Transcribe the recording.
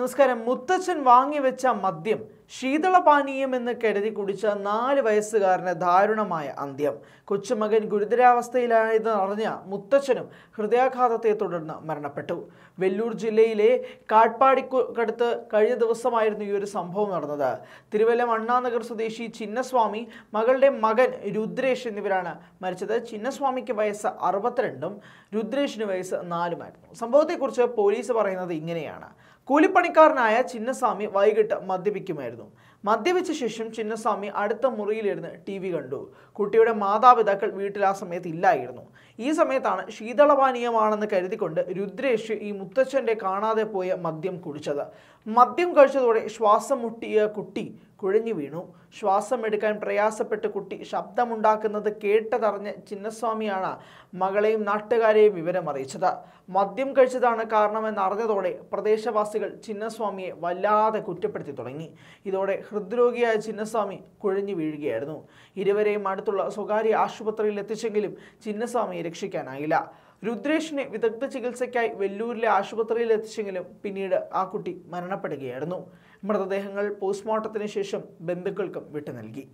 നമസ്കാരം മുത്തച്ഛൻ വാങ്ങിവെച്ച മദ്യം ശീതളപാനീയം എന്ന് കരുതി കുടിച്ച നാല് വയസ്സുകാരന് ദാരുണമായ അന്ത്യം കൊച്ചുമകൻ ഗുരുതരാവസ്ഥയിലായതെന്ന് അറിഞ്ഞ മുത്തച്ഛനും ഹൃദയാഘാതത്തെ തുടർന്ന് മരണപ്പെട്ടു വെല്ലൂർ ജില്ലയിലെ കാട്പാടിക്കടുത്ത് കഴിഞ്ഞ ദിവസമായിരുന്നു ഈ ഒരു സംഭവം നടന്നത് തിരുവല്ല അണ്ണാനഗർ സ്വദേശി ചിന്നസ്വാമി മകളുടെ മകൻ രുദ്രേഷ് എന്നിവരാണ് മരിച്ചത് ചിന്നസ്വാമിക്ക് വയസ്സ് അറുപത്തിരണ്ടും രുദ്രേഷിന് വയസ്സ് നാലുമായിരുന്നു സംഭവത്തെക്കുറിച്ച് പോലീസ് പറയുന്നത് ഇങ്ങനെയാണ് കൂലിപ്പണിക്കാരനായ ചിന്നസ്വാമി വൈകിട്ട് മദ്യപിക്കുമായിരുന്നു ഉണ്ടായിരുന്നു മദ്യപിച്ച ശേഷം ചിന്നസ്വാമി അടുത്ത മുറിയിലിരുന്ന് ടി വി കണ്ടു കുട്ടിയുടെ മാതാപിതാക്കൾ വീട്ടിൽ ആ സമയത്ത് ഇല്ലായിരുന്നു ഈ സമയത്താണ് ശീതളപാനീയമാണെന്ന് കരുതിക്കൊണ്ട് രുദ്രേഷ് ഈ മുത്തച്ഛൻ്റെ കാണാതെ പോയ മദ്യം കുടിച്ചത് മദ്യം കഴിച്ചതോടെ ശ്വാസം മുട്ടിയ കുട്ടി കുഴഞ്ഞു വീണു ശ്വാസമെടുക്കാൻ പ്രയാസപ്പെട്ട് കുട്ടി ശബ്ദമുണ്ടാക്കുന്നത് കേട്ടതറിഞ്ഞ് ചിന്നസ്വാമിയാണ് മകളെയും നാട്ടുകാരെയും വിവരം അറിയിച്ചത് മദ്യം കഴിച്ചതാണ് കാരണമെന്ന് അറിഞ്ഞതോടെ പ്രദേശവാസികൾ ചിന്നസ്വാമിയെ വല്ലാതെ കുറ്റപ്പെടുത്തി തുടങ്ങി ഇതോടെ ഹൃദ്രോഗിയായ ചിന്നസ്വാമി കുഴഞ്ഞു വീഴുകയായിരുന്നു ഇരുവരെയും അടുത്തുള്ള സ്വകാര്യ ആശുപത്രിയിൽ എത്തിച്ചെങ്കിലും ചിന്നസ്വാമിയെ രക്ഷിക്കാനായില്ല രുദ്രേഷിനെ വിദഗ്ധ ചികിത്സയ്ക്കായി വെല്ലൂരിലെ ആശുപത്രിയിൽ എത്തിച്ചെങ്കിലും പിന്നീട് ആ കുട്ടി മരണപ്പെടുകയായിരുന്നു മൃതദേഹങ്ങൾ പോസ്റ്റ്മോർട്ടത്തിന് ശേഷം ബന്ധുക്കൾക്കും വിട്ടു നൽകി